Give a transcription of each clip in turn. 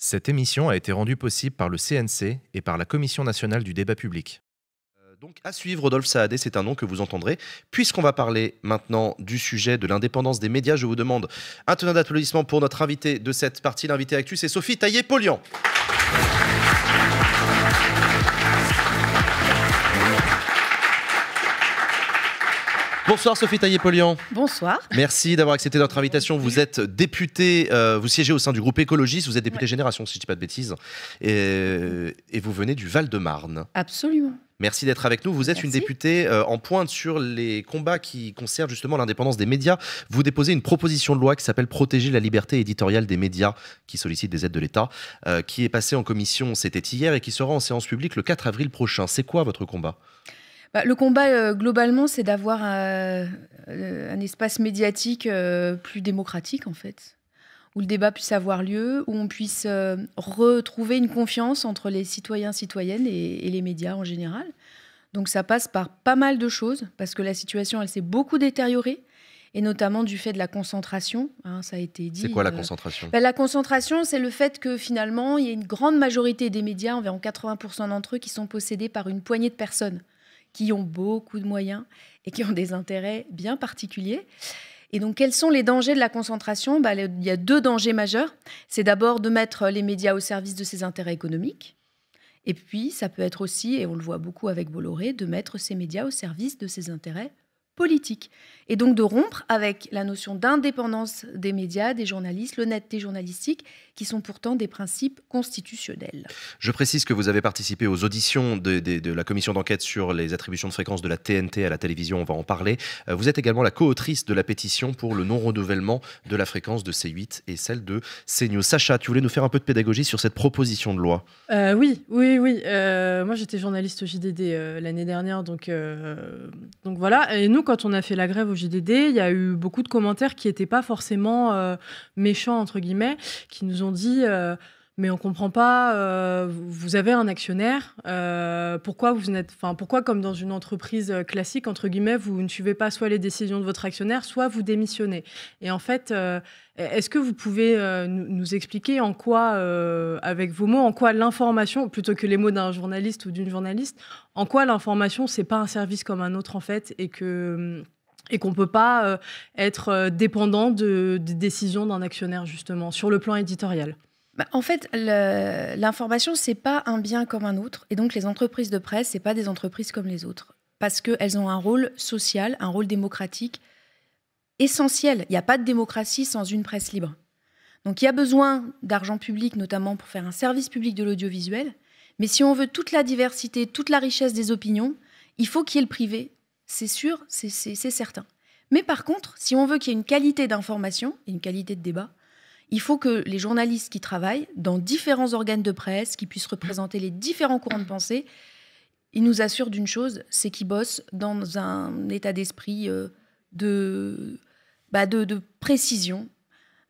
Cette émission a été rendue possible par le CNC et par la Commission nationale du débat public. Euh, donc à suivre, Rodolphe Saadé, c'est un nom que vous entendrez. Puisqu'on va parler maintenant du sujet de l'indépendance des médias, je vous demande un tenant d'applaudissement pour notre invité de cette partie, l'invité actuel, c'est Sophie Taillé-Polian. Bonsoir Sophie taillé pollian Bonsoir. Merci d'avoir accepté notre invitation. Vous êtes députée, euh, vous siégez au sein du groupe écologiste, vous êtes députée Génération, si je ne dis pas de bêtises, euh, et, vous venez du Val-de-Marne. Absolument. Merci d'être avec nous. Vous êtes une députée euh, en pointe sur les combats qui concernent justement l'indépendance des médias. Vous déposez une proposition de loi qui s'appelle Protéger la liberté éditoriale des médias, qui sollicite des aides de l'État, qui est passée en commission, c'était hier, et qui sera en séance publique le 4 avril prochain. C'est quoi votre combat bah, le combat, euh, globalement, c'est d'avoir euh, euh, un, espace médiatique plus démocratique, en fait, où le débat puisse avoir lieu, où on puisse retrouver une confiance entre les citoyens, citoyennes et, les médias en général. Donc ça passe par pas mal de choses, parce que la situation, elle s'est beaucoup détériorée et notamment du fait de la concentration. Hein, ça a été dit. C'est quoi la concentration bah, La concentration, c'est le fait que finalement, il y a une grande majorité des médias, environ 80% d'entre eux, qui sont possédés par une poignée de personnes qui ont beaucoup de moyens et qui ont des intérêts bien particuliers. Et donc, quels sont les dangers de la concentration bah, Il y a deux dangers majeurs. C'est d'abord de mettre les médias au service de ses intérêts économiques. Et puis, ça peut être aussi, et on le voit beaucoup avec Bolloré, de mettre ces médias au service de ses intérêts politique, et donc de rompre avec la notion d'indépendance des médias, des journalistes, l'honnêteté journalistique, qui sont pourtant des principes constitutionnels. Je précise que vous avez participé aux auditions de, la commission d'enquête sur les attributions de fréquences de la TNT à la télévision, on va en parler. Euh, vous êtes également la co-autrice de la pétition pour le non-renouvellement de la fréquence de C8 et celle de CNews. Sacha, tu voulais nous faire un peu de pédagogie sur cette proposition de loi euh, Oui, oui, oui. Euh, moi, j'étais journaliste JDD l'année dernière, donc, donc voilà. Et nous, quand on a fait la grève au JDD, il y a eu beaucoup de commentaires qui n'étaient pas forcément euh, méchants, entre guillemets, qui nous ont dit euh, mais on comprend pas. Euh, vous avez un actionnaire. Euh, pourquoi vous enfin pourquoi comme dans une entreprise classique entre guillemets, vous ne suivez pas soit les décisions de votre actionnaire, soit vous démissionnez. Et en fait, euh, est-ce que vous pouvez nous expliquer en quoi, avec vos mots, en quoi l'information, plutôt que les mots d'un journaliste ou d'une journaliste, en quoi l'information c'est pas un service comme un autre en fait, et que et qu'on ne peut pas être dépendant de, des décisions d'un actionnaire, justement, sur le plan éditorial. Bah, en fait, l'information, n'est pas un bien comme un autre. Et donc, les entreprises de presse, n'est pas des entreprises comme les autres. Parce qu'elles ont un rôle social, un rôle démocratique essentiel. Il n'y a pas de démocratie sans une presse libre. Donc, il y a besoin d'argent public, notamment pour faire un service public de l'audiovisuel. Mais si on veut toute la diversité, toute la richesse des opinions, il faut qu'il y ait le privé. C'est sûr, c'est certain. Mais par contre, si on veut qu'il y ait une qualité d'information et une qualité de débat, il faut que les journalistes qui travaillent dans différents organes de presse, qui puissent représenter les différents courants de pensée, ils nous assurent d'une chose, c'est qu'ils bossent dans un état d'esprit euh, bah, de, de, précision,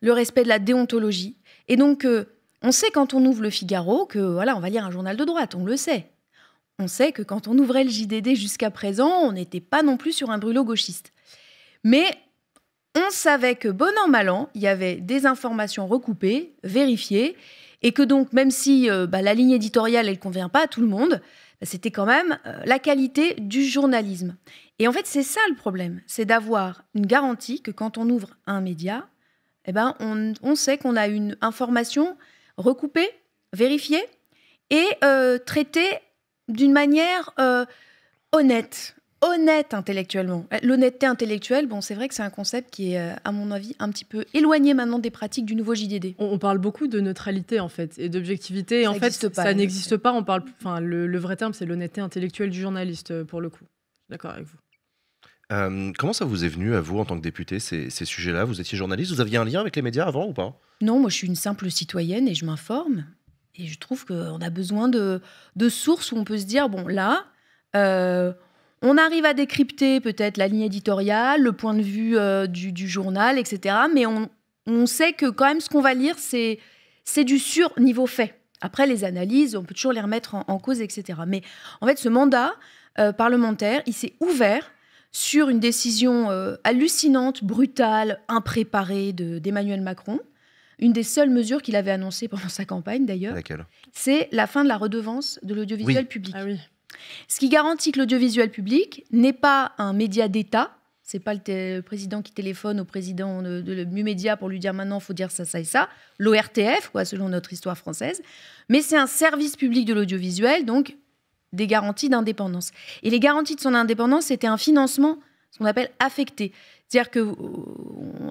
le respect de la déontologie. Et donc, euh, on sait quand on ouvre le Figaro que voilà, on va lire un journal de droite, on le sait. On sait que quand on ouvrait le JDD jusqu'à présent, on n'était pas non plus sur un brûlot gauchiste. Mais on savait que bon an mal an, il y avait des informations recoupées, vérifiées, et que donc même si euh, bah, la ligne éditoriale elle convient pas à tout le monde, bah, c'était quand même euh, la qualité du journalisme. Et en fait c'est ça le problème, c'est d'avoir une garantie que quand on ouvre un média, eh ben on, sait qu'on a une information recoupée, vérifiée et euh, traitée d'une manière honnête, honnête intellectuellement. Eh, l'honnêteté intellectuelle, bon, c'est vrai que c'est un concept qui est, euh, à mon avis, un petit peu éloigné maintenant des pratiques du nouveau JDD. On, parle beaucoup de neutralité, en fait, et d'objectivité. En fait, ça n'existe pas. On parle, enfin, le, vrai terme, c'est l'honnêteté intellectuelle du journaliste, euh, pour le coup. D'accord avec vous. Euh, comment ça vous est venu à vous en tant que député ces, sujets-là Vous étiez journaliste, vous aviez un lien avec les médias avant ou pas Non, moi je suis une simple citoyenne et je m'informe. Et je trouve qu'on a besoin de, sources où on peut se dire, bon là, on arrive à décrypter peut-être la ligne éditoriale, le point de vue euh, du, journal, etc. Mais on, sait que quand même ce qu'on va lire, c'est, du sur niveau fait. Après, les analyses, on peut toujours les remettre en, cause, etc. Mais en fait, ce mandat euh, parlementaire, il s'est ouvert sur une décision euh, hallucinante, brutale, impréparée de, d'Emmanuel Macron. Une des seules mesures qu'il avait annoncées pendant sa campagne, d'ailleurs, c'est la fin de la redevance de l'audiovisuel public. Ah oui. Ce qui garantit que l'audiovisuel public n'est pas un média d'État. C'est pas le président qui téléphone au président de, de, pour lui dire maintenant faut dire ça, ça et ça. L'ORTF, quoi, selon notre histoire française. Mais c'est un service public de l'audiovisuel, donc des garanties d'indépendance. Et les garanties de son indépendance, c'était un financement, ce qu'on appelle affecté. C'est-à-dire que euh,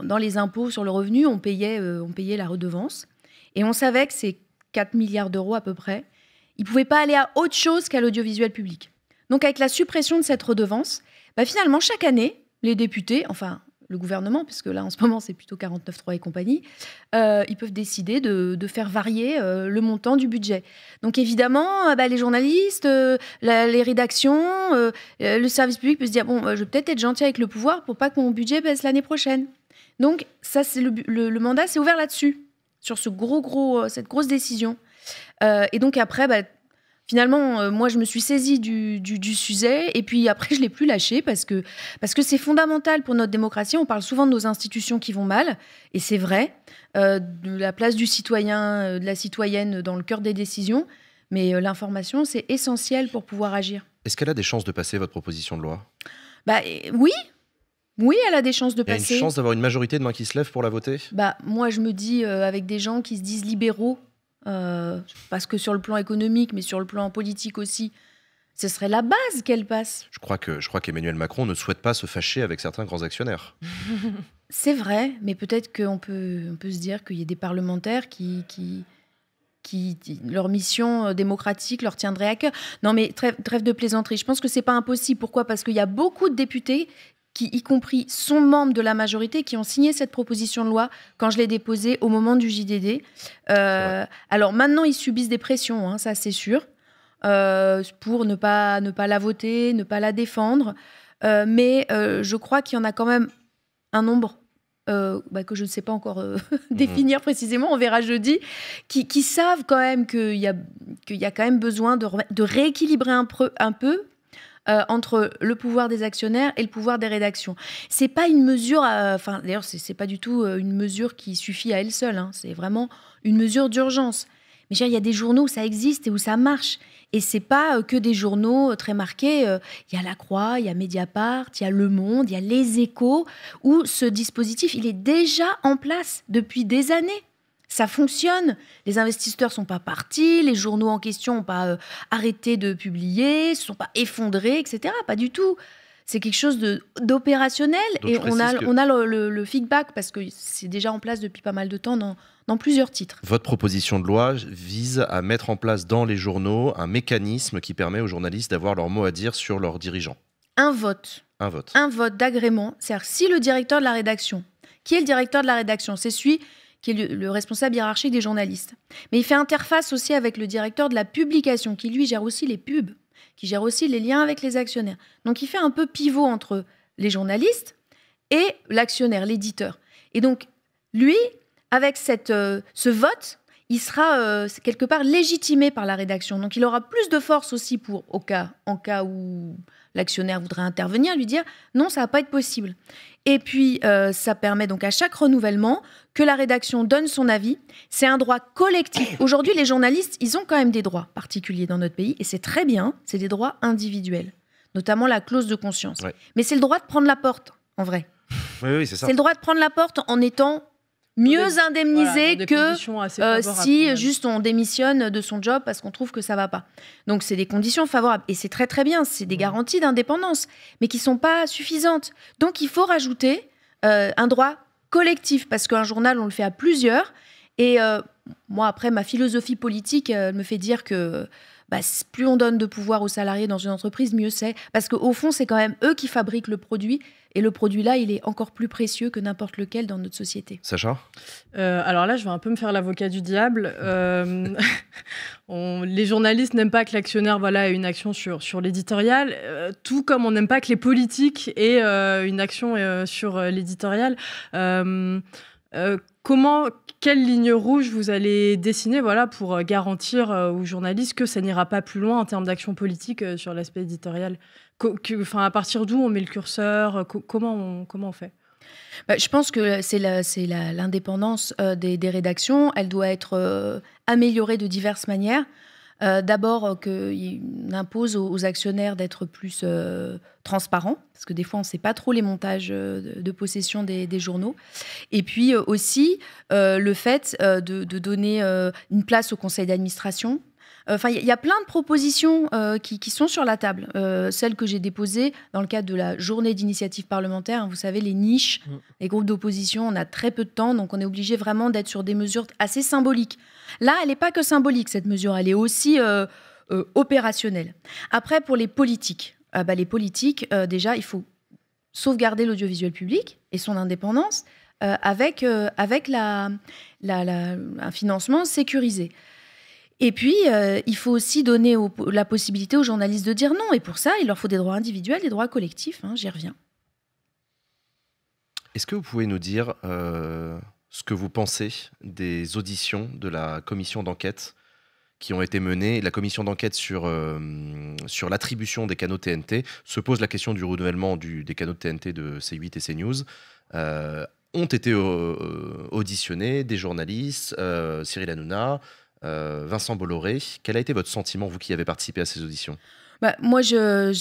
dans les impôts sur le revenu, on payait, euh, on payait la redevance. Et on savait que c'est 4 milliards d'euros à peu près, ils ne pouvaient pas aller à autre chose qu'à l'audiovisuel public. Donc avec la suppression de cette redevance, bah, finalement chaque année, les députés, enfin le gouvernement, puisque là en ce moment c'est plutôt 49.3 et compagnie, euh, ils peuvent décider de, faire varier euh, le montant du budget. Donc évidemment, ah bah, les journalistes, euh, les rédactions, le service public peut se dire bon, bah, je vais peut-être être gentil avec le pouvoir pour pas que mon budget baisse l'année prochaine. Donc ça, le, mandat s'est ouvert là-dessus, sur ce gros gros, cette grosse décision. Euh, et donc après, bah, finalement, euh, moi, je me suis saisie du, sujet et puis après, je l'ai plus lâché parce que parce que c'est fondamental pour notre démocratie. On parle souvent de nos institutions qui vont mal et c'est vrai, euh, de la place du citoyen, de la citoyenne dans le cœur des décisions. Mais l'information, c'est essentiel pour pouvoir agir. Est-ce qu'elle a des chances de passer votre proposition de loi Bah oui, oui, elle a des chances de passer. Elle a une chance d'avoir une majorité de mains qui se lèvent pour la voter Bah, moi, je me dis, avec des gens qui se disent libéraux, euh, parce que sur le plan économique, mais sur le plan politique aussi, ce serait la base qu'elle passe. Je crois que je crois qu'Emmanuel Macron ne souhaite pas se fâcher avec certains grands actionnaires. C'est vrai, mais peut-être qu'on peut, on peut se dire qu'il y a des parlementaires qui, qui, qui, leur mission euh, démocratique leur tiendrait à cœur. Non, mais trêve, trêve de plaisanterie. Je pense que c'est pas impossible. Pourquoi Parce qu'il y a beaucoup de députés y compris, sont membres de la majorité, qui ont signé cette proposition de loi quand je l'ai déposée au moment du JDD. Euh, alors maintenant, ils subissent des pressions, hein, ça c'est sûr, euh, pour ne pas, ne pas la voter, ne pas la défendre. Euh, mais je crois qu'il y en a quand même un nombre bah, que je ne sais pas encore mhm. définir précisément, on verra jeudi, qui, savent quand même qu'il y, a, a quand même besoin de, rééquilibrer un peu euh, entre le pouvoir des actionnaires et le pouvoir des rédactions. C'est pas une mesure, enfin d'ailleurs c'est pas du tout euh, une mesure qui suffit à elle seule. Hein. c'est vraiment une mesure d'urgence. Mais il y a des journaux où ça existe et où ça marche. Et c'est pas euh, que des journaux très marqués. Il y a La Croix, il y a Mediapart, il y a Le Monde, il y a Les Échos, où ce dispositif, il est déjà en place depuis des années ça fonctionne. Les investisseurs sont pas partis, les journaux en question n'ont pas euh, arrêté de publier, se sont pas effondrés, etc. Pas du tout. C'est quelque chose d'opérationnel et on a, on a le, feedback parce que c'est déjà en place depuis pas mal de temps dans, plusieurs titres. Votre proposition de loi vise à mettre en place dans les journaux un mécanisme qui permet aux journalistes d'avoir leur mot à dire sur leurs dirigeants. Un vote. Un vote. Un vote d'agrément. C'est-à-dire si le directeur de la rédaction, qui est le directeur de la rédaction, c'est celui qui est le, responsable hiérarchique des journalistes. Mais il fait interface aussi avec le directeur de la publication, qui lui gère aussi les pubs, qui gère aussi les liens avec les actionnaires. Donc il fait un peu pivot entre les journalistes et l'actionnaire, l'éditeur. Et donc lui, avec cette, euh, ce vote, il sera euh, quelque part légitimé par la rédaction. Donc il aura plus de force aussi pour, au cas, en cas où l'actionnaire voudrait intervenir, lui dire non, ça va pas être possible. Et puis, euh, ça permet donc à chaque renouvellement que la rédaction donne son avis. C'est un droit collectif. Aujourd'hui, les journalistes, ils ont quand même des droits particuliers dans notre pays, et c'est très bien, c'est des droits individuels, notamment la clause de conscience. Mais c'est le droit de prendre la porte, en vrai. oui, c'est ça. C'est le droit de prendre la porte en étant mieux indemnisés que euh, si juste on démissionne de son job parce qu'on trouve que ça va pas. Donc c'est des conditions favorables et c'est très très bien, c'est des garanties d'indépendance, mais qui sont pas suffisantes. Donc il faut rajouter euh, un droit collectif parce qu'un journal on le fait à plusieurs. Et euh, moi après ma philosophie politique me fait dire que bah, plus on donne de pouvoir aux salariés dans une entreprise, mieux c'est. Parce qu'au fond, c'est quand même eux qui fabriquent le produit. Et le produit-là, il est encore plus précieux que n'importe lequel dans notre société. Sacha euh, Alors là, je vais un peu me faire l'avocat du diable. Euh, les journalistes n'aiment pas que l'actionnaire voilà, ait une action sur, sur l'éditorial, euh, tout comme on n'aime pas que les politiques aient une action sur l'éditorial. Comment, quelle ligne rouge vous allez dessiner voilà, pour euh, garantir euh, aux journalistes que ça n'ira pas plus loin en termes d'action politique euh, sur l'aspect éditorial À partir d'où on met le curseur comment, on, fait bah, je pense que c'est l'indépendance des, rédactions. Elle doit être améliorée de diverses manières. Euh, d'abord, euh, qu'il impose aux, actionnaires d'être plus euh, transparents, parce que des fois, on ne sait pas trop les montages de, possession des, journaux. Et puis aussi, le fait de donner une place au conseil d'administration, il y, a plein de propositions euh, qui, sont sur la table. Euh, celles que j'ai déposées dans le cadre de la journée d'initiative parlementaire, hein, vous savez, les niches, mm. les groupes d'opposition, on a très peu de temps, donc on est obligé vraiment d'être sur des mesures assez symboliques. Là, elle n'est pas que symbolique, cette mesure, elle est aussi euh, opérationnelle. Après, pour les politiques, ah bah, les politiques, déjà, il faut sauvegarder l'audiovisuel public et son indépendance avec, avec un financement sécurisé. Et puis, euh, il faut aussi donner la possibilité aux journalistes de dire non. Et pour ça, il leur faut des droits individuels, des droits collectifs. Hein, j'y reviens. Est-ce que vous pouvez nous dire euh, ce que vous pensez des auditions de la commission d'enquête qui ont été menées La commission d'enquête sur, euh, sur l'attribution des canaux TNT se pose la question du renouvellement des canaux TNT de C8 et CNews. ont été auditionnés des journalistes, Cyril Hanouna, euh, Vincent Bolloré, quel a été votre sentiment, vous qui avez participé à ces auditions bah, moi, je,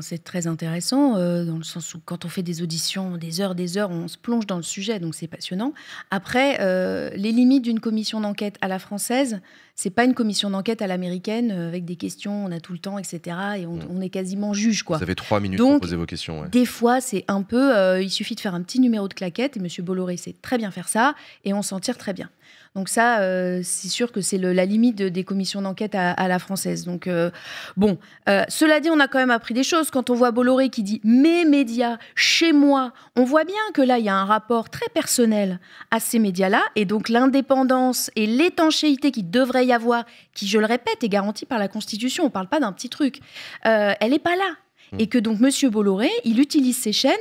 c'est très intéressant, euh, dans le sens où quand on fait des auditions, des heures, des heures, on se plonge dans le sujet, donc c'est passionnant. Après, euh, les limites d'une commission d'enquête à la française, c'est pas une commission d'enquête à l'américaine, avec des questions, on a tout le temps, etc. Et hmm. on, est quasiment juge, Vous avez trois minutes pour poser vos questions. Des fois, c'est un peu, il suffit de faire un petit numéro de claquette, et M. Bolloré sait très bien faire ça, et on s'en tire très bien. Donc ça, euh, c'est sûr que c'est la limite des commissions d'enquête à, la française. Donc euh, bon, euh, cela dit, on a quand même appris des choses. Quand on voit Bolloré qui dit mes médias, chez moi, on voit bien que là, il y a un rapport très personnel à ces médias-là. Et donc l'indépendance et l'étanchéité qui devrait y avoir, qui, je le répète, est garantie par la Constitution, on ne parle pas d'un petit truc, elle n'est pas là. Et mm. que donc Monsieur Bolloré, il utilise ces chaînes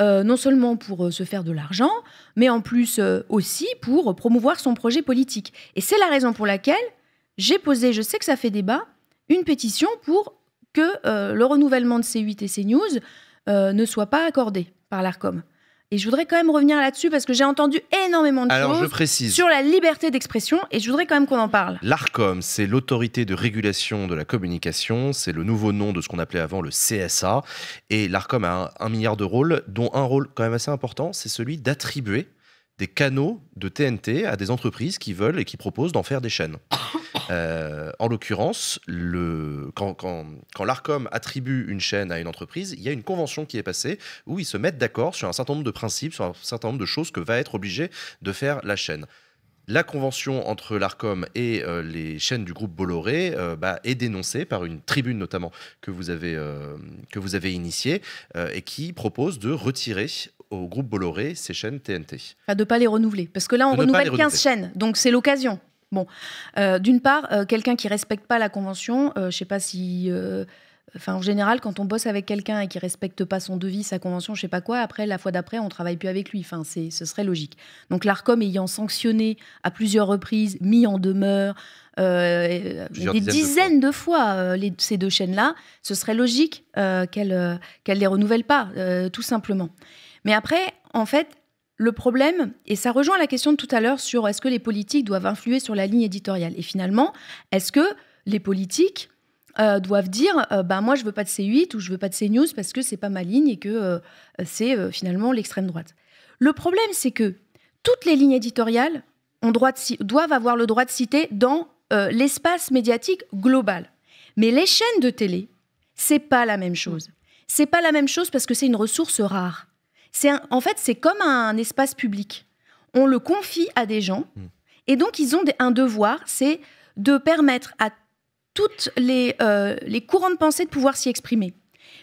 euh, non seulement pour euh, se faire de l'argent, mais en plus euh, aussi pour promouvoir son projet politique. Et c'est la raison pour laquelle j'ai posé, je sais que ça fait débat, une pétition pour que le renouvellement de C8 et CNews ne soit pas accordé par l'ARCOM. Et je voudrais quand même revenir là-dessus parce que j'ai entendu énormément de choses sur la liberté d'expression et je voudrais quand même qu'on en parle. L'ARCOM, c'est l'autorité de régulation de la communication, c'est le nouveau nom de ce qu'on appelait avant le CSA. Et l'ARCOM a un milliard de rôles, dont un rôle quand même assez important, c'est celui d'attribuer des canaux de TNT à des entreprises qui veulent et qui proposent d'en faire des chaînes. Euh, en l'occurrence, le... quand, l'ARCOM attribue une chaîne à une entreprise, il y a une convention qui est passée où ils se mettent d'accord sur un certain nombre de principes, sur un certain nombre de choses que va être obligé de faire la chaîne la convention entre l'ARCOM et euh, les chaînes du groupe Bolloré euh, bah, est dénoncée par une tribune notamment que vous avez, que vous avez initiée et qui propose de retirer au groupe Bolloré ces chaînes TNT. de ne pas les renouveler, parce que là on renouvelle 15 chaînes, donc c'est l'occasion. Bon, euh, d'une part, euh, quelqu'un qui respecte pas la convention, euh, je sais pas si. Enfin, en général, quand on bosse avec quelqu'un et qui respecte pas son devis, sa convention, je sais pas quoi, après, la fois d'après, on travaille plus avec lui. Enfin, ce serait logique. Donc, l'ARCOM ayant sanctionné à plusieurs reprises, mis en demeure, des dizaines de fois, ces deux chaînes-là, ce serait logique qu'elle qu'elles ne les renouvelle pas, tout simplement. Mais après, en fait, le problème, et ça rejoint la question de tout à l'heure sur est-ce que les politiques doivent influer sur la ligne éditoriale Et finalement, est-ce que les politiques euh, doivent dire euh, bah, moi je veux pas de C8 ou je veux pas de CNews parce que c'est pas ma ligne et que euh, c'est finalement l'extrême droite. Le problème, c'est que toutes les lignes éditoriales ont droit doivent avoir le droit de citer dans l'espace médiatique global. Mais les chaînes de télé, c'est pas la même chose. C'est pas la même chose parce que c'est une ressource rare. C'est en fait, c'est comme un espace public. On le confie à des gens, hmm. et donc ils ont un devoir, c'est de permettre à toutes les, euh, les courants de pensée de pouvoir s'y exprimer.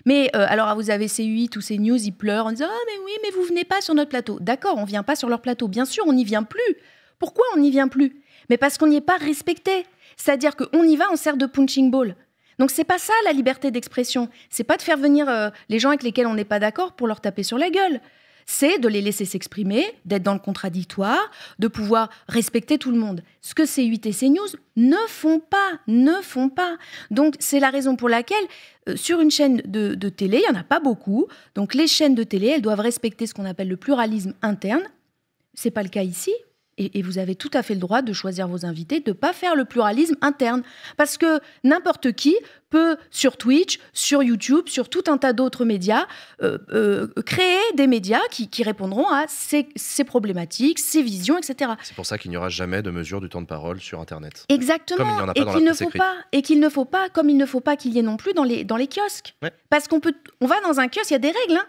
Mais euh, alors, ah, vous avez C8 ou ces news, ils pleurent en disant Ah, mais oui, mais vous venez pas sur notre plateau. D'accord, on vient pas sur leur plateau. Bien sûr, on n'y vient plus. Pourquoi on n'y vient plus Mais parce qu'on n'y est pas respecté. C'est-à-dire qu'on y va on sert de punching ball. Donc c'est pas ça la liberté d'expression. C'est pas de faire venir euh, les gens avec lesquels on n'est pas d'accord pour leur taper sur la gueule. C'est de les laisser s'exprimer, d'être dans le contradictoire, de pouvoir respecter tout le monde. Ce que C8 et CNews ne font pas, ne font pas. Donc c'est la raison pour laquelle euh, sur une chaîne de, de télé, il y en a pas beaucoup. Donc les chaînes de télé, elles doivent respecter ce qu'on appelle le pluralisme interne. C'est pas le cas ici. Et, vous avez tout à fait le droit de choisir vos invités, de ne pas faire le pluralisme interne. Parce que n'importe qui peut, sur Twitch, sur YouTube, sur tout un tas d'autres médias, euh, euh, créer des médias qui, répondront à ces, problématiques, ces visions, etc. C'est pour ça qu'il n'y aura jamais de mesure du temps de parole sur Internet. Exactement. et ne pas, Et qu'il ne faut pas, comme il ne faut pas qu'il y ait non plus dans les, dans les kiosques. Parce qu'on peut, on va dans un kiosque, il y a des règles. Hein.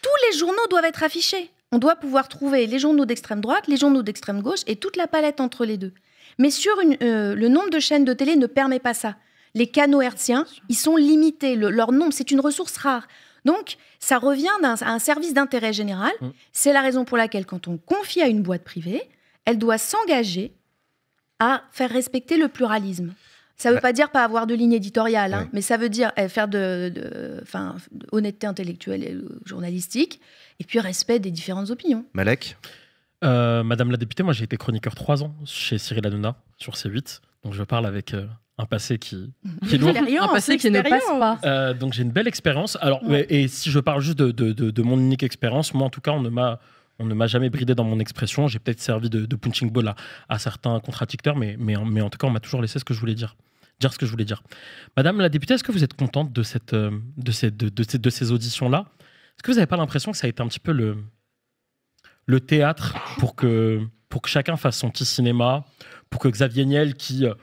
Tous les journaux doivent être affichés. On doit pouvoir trouver les journaux d'extrême droite, les journaux d'extrême gauche et toute la palette entre les deux. Mais sur euh, le nombre de chaînes de télé ne permet pas ça. Les canaux hertziens, ils sont limités. leur nombre, c'est une ressource rare. Donc, ça revient à un service d'intérêt général. Mm. C'est la raison pour laquelle, quand on confie à une boîte privée, elle doit s'engager à faire respecter le pluralisme. Ça ne veut bah pas dire pas avoir de ligne éditoriale, hein, mais ça veut dire eh, faire de, de, honnêteté intellectuelle et euh, journalistique, et puis respect des différentes opinions. Malek euh, Madame la députée, moi j'ai été chroniqueur trois ans chez Cyril Hanouna sur C8, donc je parle avec euh, un passé qui, qui est lourd. Un passé qui ne passe pas. donc j'ai une belle expérience. Alors, et si je parle juste de mon unique expérience, moi en tout cas, on ne m'a on ne m'a jamais bridé dans mon expression. J'ai peut-être servi de, punching ball à, certains contradicteurs, mais, mais, en, tout cas, on m'a toujours laissé ce que je voulais dire. Dire ce que je voulais dire. Madame la députée, est-ce que vous êtes contente de, cette, euh, de, ces, de ces, auditions-là Est-ce que vous n'avez pas l'impression que ça a été un petit peu le, le théâtre pour que, pour que chacun fasse son petit cinéma Pour que Xavier Niel, qui euh,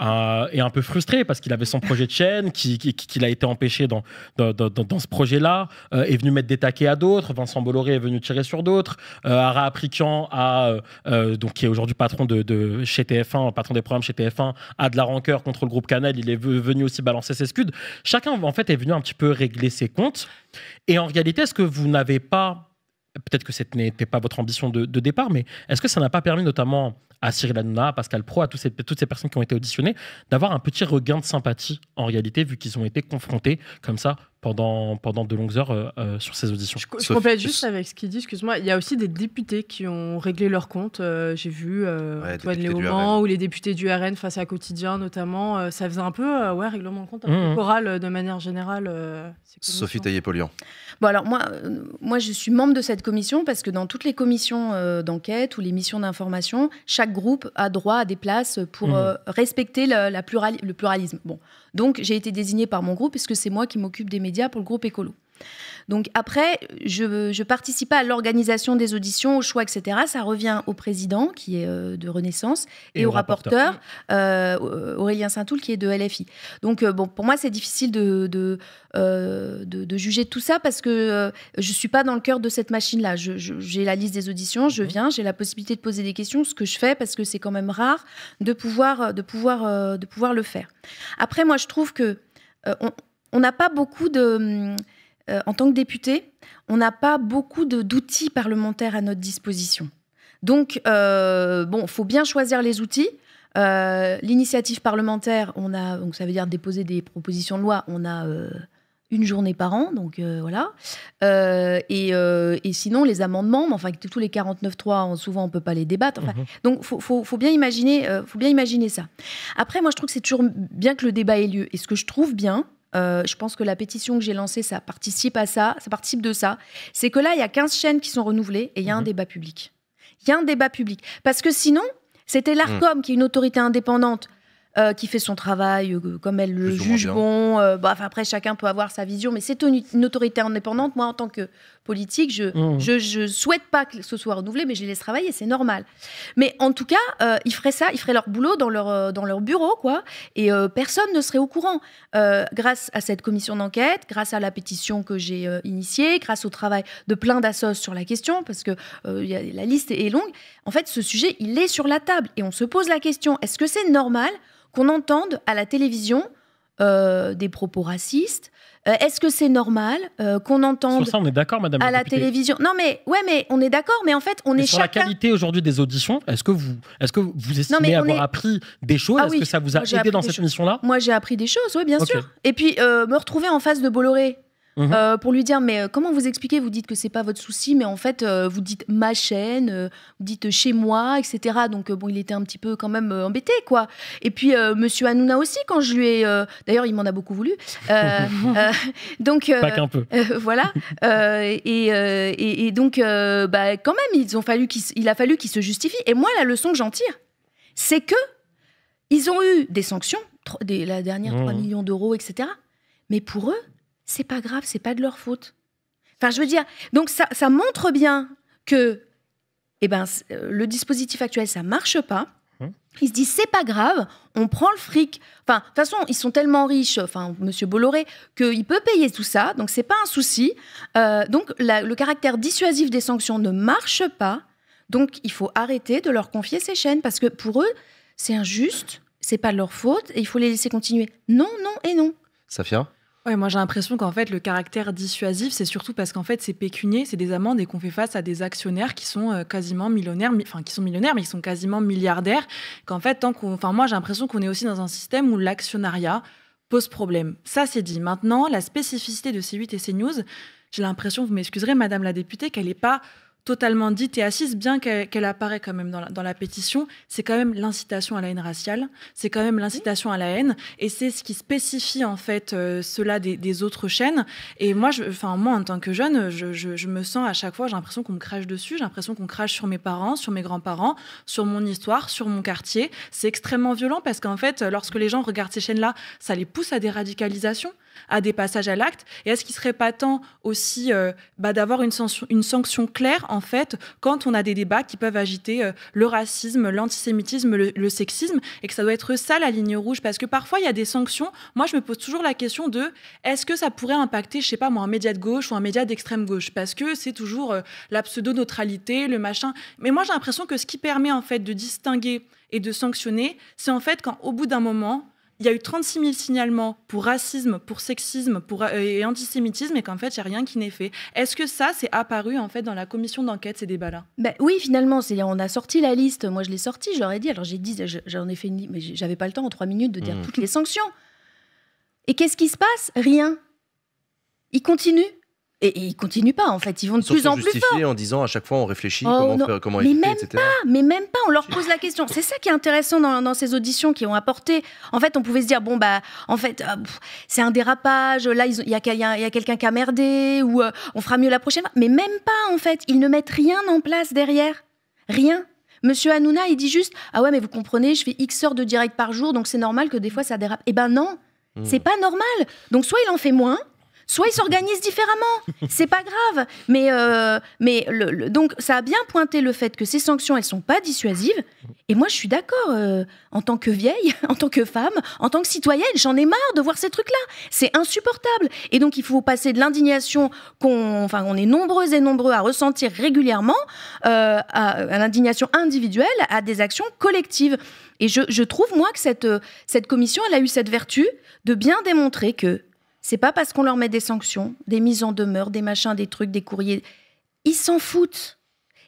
est euh, un peu frustré parce qu'il avait son projet de chaîne, qu'il a été empêché dans, dans, ce projet-là, euh, est venu mettre des taquets à d'autres, Vincent Bolloré est venu tirer sur d'autres, euh, Ara a, donc, qui est aujourd'hui patron de, de, chez TF1, patron des programmes chez TF1, a de la rancœur contre le groupe Canal, il est venu aussi balancer ses scuds. Chacun, en fait, est venu un petit peu régler ses comptes. Et en réalité, est-ce que vous n'avez pas peut-être que ce n'était pas votre ambition de départ, mais est-ce que ça n'a pas permis notamment à Cyril Hanouna, à Pascal Pro, à toutes ces, toutes ces personnes qui ont été auditionnées, d'avoir un petit regain de sympathie en réalité, vu qu'ils ont été confrontés comme ça pendant, pendant de longues heures euh, euh, sur ces auditions. Je, complète juste avec ce qu'il dit, excuse-moi. Il y a aussi des députés qui ont réglé leur compte. Euh, j'ai vu Léaumont ou les députés du RN face à Quotidien, notamment. ça faisait un peu, ouais, règlement de compte, un peu mhm. choral de manière générale. Sophie Taillé-Polian. Bon, alors moi, moi, je suis membre de cette commission parce que dans toutes les commissions d'enquête ou les missions d'information, chaque groupe a droit à des places pour mhm. respecter la, le pluralisme. Bon. Donc, j'ai été désignée par mon groupe puisque c'est moi qui m'occupe des médias pour le groupe Écolo. Donc après, je, je participe à l'organisation des auditions, au choix, etc. Ça revient au président, qui est euh, de Renaissance, et, au rapporteur, euh, Aurélien Saint-Toul, qui est de LFI. Donc euh, bon, pour moi, c'est difficile de de, de, juger tout ça parce que je ne suis pas dans le cœur de cette machine-là. J'ai la liste des auditions, je mhm. viens, j'ai la possibilité de poser des questions, ce que je fais, parce que c'est quand même rare de pouvoir, de, pouvoir, de pouvoir le faire. Après, moi, je trouve que on n'a pas beaucoup de... Euh, en tant que député, on n'a pas beaucoup d'outils parlementaires à notre disposition. Donc, euh, bon, faut bien choisir les outils. Euh, l'initiative parlementaire, on a, donc ça veut dire déposer des propositions de loi, on a euh, une journée par an, donc voilà. et, sinon, les amendements, mais enfin, tous les 49.3, souvent, on ne peut pas les débattre. Mhm. Donc, faut, faut, bien imaginer, faut bien imaginer ça. Après, moi, je trouve que c'est toujours bien que le débat ait lieu. Et ce que je trouve bien, euh, je pense que la pétition que j'ai lancée, ça participe à ça, ça participe de ça. C'est que là, il y a 15 chaînes qui sont renouvelées et il y a un mhm. débat public. Il y a un débat public. Parce que sinon, c'était l'ARCOM, mhm. qui est une autorité indépendante, euh, qui fait son travail euh, comme elle le juge bon. Bah, après, chacun peut avoir sa vision, mais c'est une, autorité indépendante. Moi, en tant que politique. Je ne mmh. je, souhaite pas que ce soit renouvelé, mais je les laisse travailler, c'est normal. Mais en tout cas, euh, ils feraient ça, ils feraient leur boulot dans leur, euh, dans leur bureau, quoi. Et euh, personne ne serait au courant. grâce à cette commission d'enquête, grâce à la pétition que j'ai initiée, grâce au travail de plein d'assos sur la question, parce que la liste est longue, en fait, ce sujet, il est sur la table. Et on se pose la question, est-ce que c'est normal qu'on entende à la télévision des propos racistes, euh, est-ce que c'est normal euh, qu'on entende à la, télévision Non, mais ouais, mais on est d'accord, mais en fait, on mais est sur la qualité aujourd'hui des auditions. Est-ce que vous, est-ce que vous estimez avoir appris des choses ah Est-ce que ça vous a aidé dans cette mission-là Moi, j'ai appris des choses, oui, bien sûr. Et puis euh, me retrouver en face de Bolloré, Mhm. Euh, pour lui dire mais euh, comment vous expliquez Vous dites que c'est pas votre souci, mais en fait euh, vous dites ma chaîne, vous dites chez moi, etc. Donc bon, il était un petit peu quand même embêté quoi. Et puis Monsieur Hanouna aussi quand je lui ai, d'ailleurs il m'en a beaucoup voulu. donc pas qu'un peu. voilà. Et, donc bah, quand même ils ont fallu qu'il, il a fallu qu'il se justifie. Et moi la leçon que j'en tire, c'est que ils ont eu des sanctions, la dernière 3 mmh. millions d'euros, etc. Mais pour eux, c'est pas grave, c'est pas de leur faute. Enfin, je veux dire, donc ça, montre bien que eh ben, euh, le dispositif actuel, ça marche pas. Mmh. Ils se disent, c'est pas grave, on prend le fric. Enfin, de toute façon, ils sont tellement riches, enfin, monsieur Bolloré, qu'il peut payer tout ça, donc c'est pas un souci. Euh, donc, le caractère dissuasif des sanctions ne marche pas. Donc, il faut arrêter de leur confier ces chaînes, parce que pour eux, c'est injuste, c'est pas de leur faute, et il faut les laisser continuer. Non, non et non. Safia Ouais, moi j'ai l'impression qu'en fait le caractère dissuasif, c'est surtout parce qu'en fait c'est pécunier, c'est des amendes et qu'on fait face à des actionnaires qui sont euh, quasiment millionnaires, enfin qui sont millionnaires mais qui sont quasiment milliardaires. Qu'en fait, tant qu'on, enfin moi j'ai l'impression qu'on est aussi dans un système où l'actionnariat pose problème. Ça c'est dit. Maintenant, la spécificité de C8 et CNews, j'ai l'impression, vous m'excuserez, Madame la députée, qu'elle n'est pas totalement dite et assise, bien qu'elle apparaît quand même dans la, pétition, c'est quand même l'incitation à la haine raciale, c'est quand même l'incitation à la haine, et c'est ce qui spécifie en fait euh, cela des, autres chaînes. Et moi, je, enfin moi en tant que jeune, je, je me sens à chaque fois, j'ai l'impression qu'on me crache dessus, j'ai l'impression qu'on crache sur mes parents, sur mes grands-parents, sur mon histoire, sur mon quartier. C'est extrêmement violent parce qu'en fait, lorsque les gens regardent ces chaînes-là, ça les pousse à des radicalisations à des passages à l'acte Et est-ce qu'il ne serait pas temps aussi euh, bah, d'avoir une, sanction, claire, en fait, quand on a des débats qui peuvent agiter euh, le racisme, l'antisémitisme, le, sexisme, et que ça doit être ça la ligne rouge Parce que parfois, il y a des sanctions. Moi, je me pose toujours la question de est-ce que ça pourrait impacter, je sais pas moi, un média de gauche ou un média d'extrême gauche Parce que c'est toujours euh, la pseudo-neutralité, le machin. Mais moi, j'ai l'impression que ce qui permet, en fait, de distinguer et de sanctionner, c'est en fait quand, au bout d'un moment, il y a eu 36 000 signalements pour racisme, pour sexisme pour, euh, et antisémitisme et qu'en fait, il n'y a rien qui n'est fait. Est-ce que ça, c'est apparu en fait dans la commission d'enquête, ces débats-là Ben Oui, finalement, on a sorti la liste. Moi, je l'ai sortie, je leur dit. Alors, j'ai dit, j'en ai fait une mais j'avais pas le temps en trois minutes de dire mmh. toutes les sanctions. Et qu'est-ce qui se passe Rien. Ils continuent et, ils continuent pas, en fait. Ils vont de plus en plus fort. en disant à chaque fois on réfléchit, oh comment, faire, comment mais même Pas, mais même pas, on leur pose la question. C'est ça qui est intéressant dans, ces auditions qui ont apporté. En fait, on pouvait se dire, bon, bah, en fait, euh, c'est un dérapage, là, il y a, quelqu'un qui a merdé, ou euh, on fera mieux la prochaine fois. Mais même pas, en fait. Ils ne mettent rien en place derrière. Rien. Monsieur Hanouna, il dit juste Ah ouais, mais vous comprenez, je fais X heures de direct par jour, donc c'est normal que des fois ça dérape. Eh ben non, hmm. c'est pas normal. Donc soit il en fait moins, soit ils s'organisent différemment. C'est pas grave. Mais, euh, mais le, donc, ça a bien pointé le fait que ces sanctions, elles sont pas dissuasives. Et moi, je suis d'accord. Euh, en tant que vieille, en tant que femme, en tant que citoyenne, j'en ai marre de voir ces trucs-là. C'est insupportable. Et donc, il faut passer de l'indignation qu'on, enfin, on est nombreux et nombreux à ressentir régulièrement, euh, à, l'indignation individuelle, à des actions collectives. Et je, je trouve, moi, que cette, cette commission, elle a eu cette vertu de bien démontrer que c'est pas parce qu'on leur met des sanctions, des mises en demeure, des machins, des trucs, des courriers. Ils s'en foutent.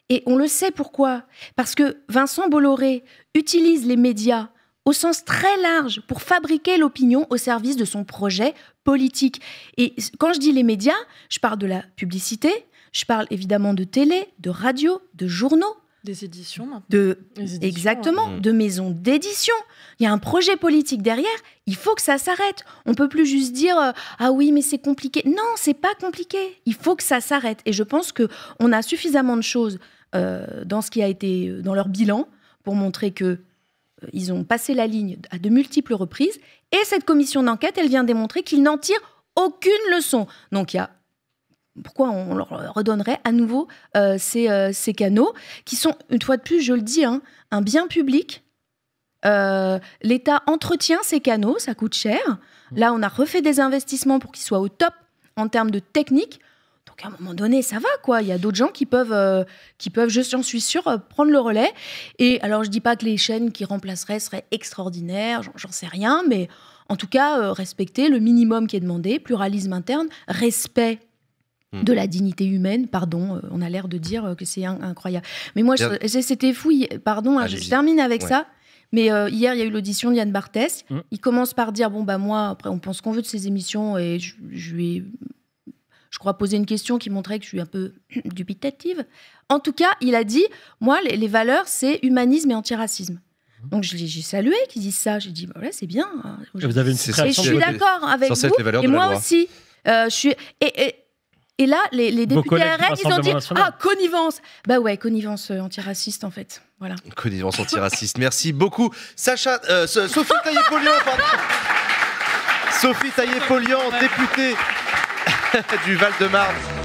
Et on le sait pourquoi. Parce que Vincent Bolloré utilise les médias au sens très large pour fabriquer l'opinion au service de son projet politique. Et quand je dis les médias, je parle de la publicité, je parle évidemment de télé, de radio, de journaux, des éditions maintenant. Hein. exactement, mm. de maisons d'édition. Il y a un projet politique derrière, il faut que ça s'arrête. On peut plus juste dire euh, Ah oui, mais c'est compliqué. Non, c'est pas compliqué. Il faut que ça s'arrête. Et je pense qu'on a suffisamment de choses euh, dans ce qui a été euh, dans leur bilan pour montrer que ils ont passé la ligne à de multiples reprises. Et cette commission d'enquête, elle vient démontrer qu'ils n'en tirent aucune leçon. Donc il y a pourquoi on leur redonnerait à nouveau euh, euh, ces, canaux qui sont, une fois de plus, je le dis, hein, un bien public. Euh, L'État entretient ces canaux, ça coûte cher. Là, on a refait des investissements pour qu'ils soient au top en termes de technique. Donc, à un moment donné, ça va, quoi. Il y a d'autres gens qui peuvent, qui peuvent, je j'en suis sûr, prendre le relais. Et alors, je dis pas que les chaînes qui remplaceraient seraient extraordinaires, j'en sais rien, mais en tout cas, respecter le minimum qui est demandé, pluralisme interne, respect de la dignité humaine, pardon, euh, on a l'air de dire euh, que c'est incroyable. Mais moi, c'était fou, pardon, hein, je termine avec ça. Mais euh, hier, il y a eu l'audition de Yann Barthès. Mmh. Il commence par dire Bon, bah, moi, après, on pense qu'on veut de ces émissions, et je, lui ai, je crois, poser une question qui montrait que je suis un peu dubitative. En tout cas, il a dit Moi, les, valeurs, c'est humanisme et antiracisme. Mmh. Donc j'ai salué qu'il dise ça. J'ai dit, Voilà, bah, ouais, c'est bien. Hein, vous avez une je suis d'accord avec vous. Et moi aussi. je suis... Et là, les, députés RN, ils ont dit Ah, connivence Bah ouais, connivence euh, antiraciste, en fait. Voilà. Connivence antiraciste. Merci beaucoup. Sacha, euh, Sophie Taillé-Polian, pardon. Sophie Taillé-Polian, députée du Val-de-Marne.